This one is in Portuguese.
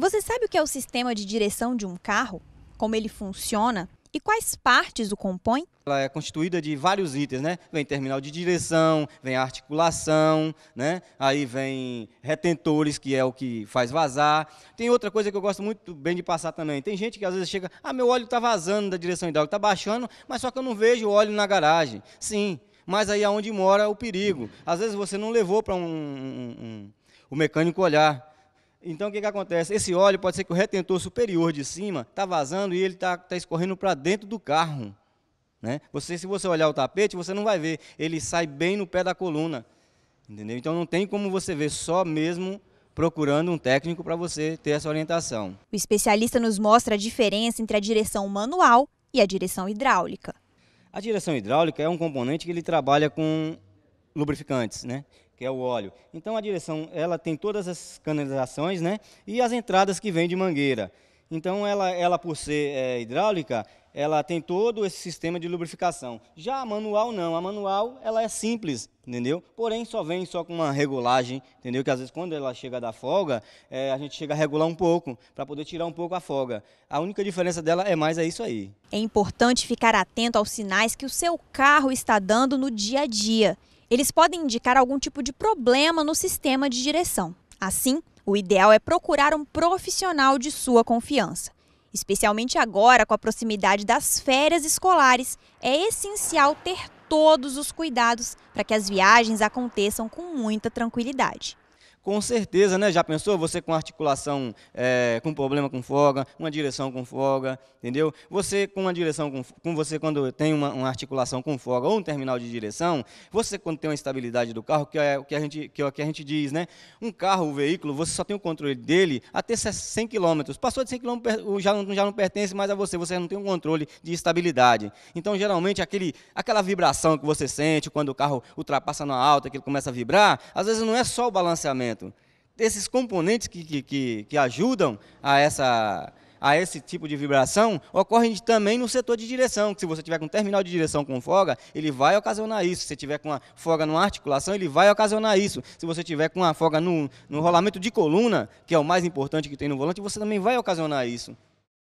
Você sabe o que é o sistema de direção de um carro? Como ele funciona? E quais partes o compõem? Ela é constituída de vários itens, né? Vem terminal de direção, vem articulação, né? Aí vem retentores, que é o que faz vazar. Tem outra coisa que eu gosto muito bem de passar também. Tem gente que às vezes chega, ah, meu óleo está vazando da direção hidráulica, está baixando, mas só que eu não vejo óleo na garagem. Sim, mas aí é onde mora o perigo. Às vezes você não levou para um, um, um, o mecânico olhar. Então, o que, que acontece? Esse óleo pode ser que o retentor superior de cima está vazando e ele está tá escorrendo para dentro do carro. Né? Você, se você olhar o tapete, você não vai ver. Ele sai bem no pé da coluna. Entendeu? Então, não tem como você ver só mesmo procurando um técnico para você ter essa orientação. O especialista nos mostra a diferença entre a direção manual e a direção hidráulica. A direção hidráulica é um componente que ele trabalha com lubrificantes, né? que é o óleo. Então a direção, ela tem todas as canalizações, né? E as entradas que vêm de mangueira. Então ela, ela por ser é, hidráulica, ela tem todo esse sistema de lubrificação. Já a manual não, a manual ela é simples, entendeu? Porém só vem só com uma regulagem, entendeu? Que às vezes quando ela chega da folga, é, a gente chega a regular um pouco para poder tirar um pouco a folga. A única diferença dela é mais é isso aí. É importante ficar atento aos sinais que o seu carro está dando no dia a dia. Eles podem indicar algum tipo de problema no sistema de direção. Assim, o ideal é procurar um profissional de sua confiança. Especialmente agora, com a proximidade das férias escolares, é essencial ter todos os cuidados para que as viagens aconteçam com muita tranquilidade. Com certeza, né? Já pensou você com articulação é, com problema com folga, uma direção com folga, entendeu? Você com uma direção com, com você quando tem uma, uma, articulação com folga ou um terminal de direção, você quando tem uma estabilidade do carro, que é o que a gente, que é o que a gente diz, né? Um carro, um veículo, você só tem o controle dele até 100 km. É Passou de 100 km, já não, já não pertence mais a você, você não tem um controle de estabilidade. Então, geralmente, aquele, aquela vibração que você sente quando o carro ultrapassa na alta, que ele começa a vibrar, às vezes não é só o balanceamento esses componentes que, que, que, que ajudam a essa, a esse tipo de vibração ocorrem também no setor de direção, que se você tiver com um terminal de direção com folga, ele vai ocasionar isso. Se você tiver com uma folga numa articulação, ele vai ocasionar isso. Se você tiver com uma folga no, no rolamento de coluna, que é o mais importante que tem no volante, você também vai ocasionar isso.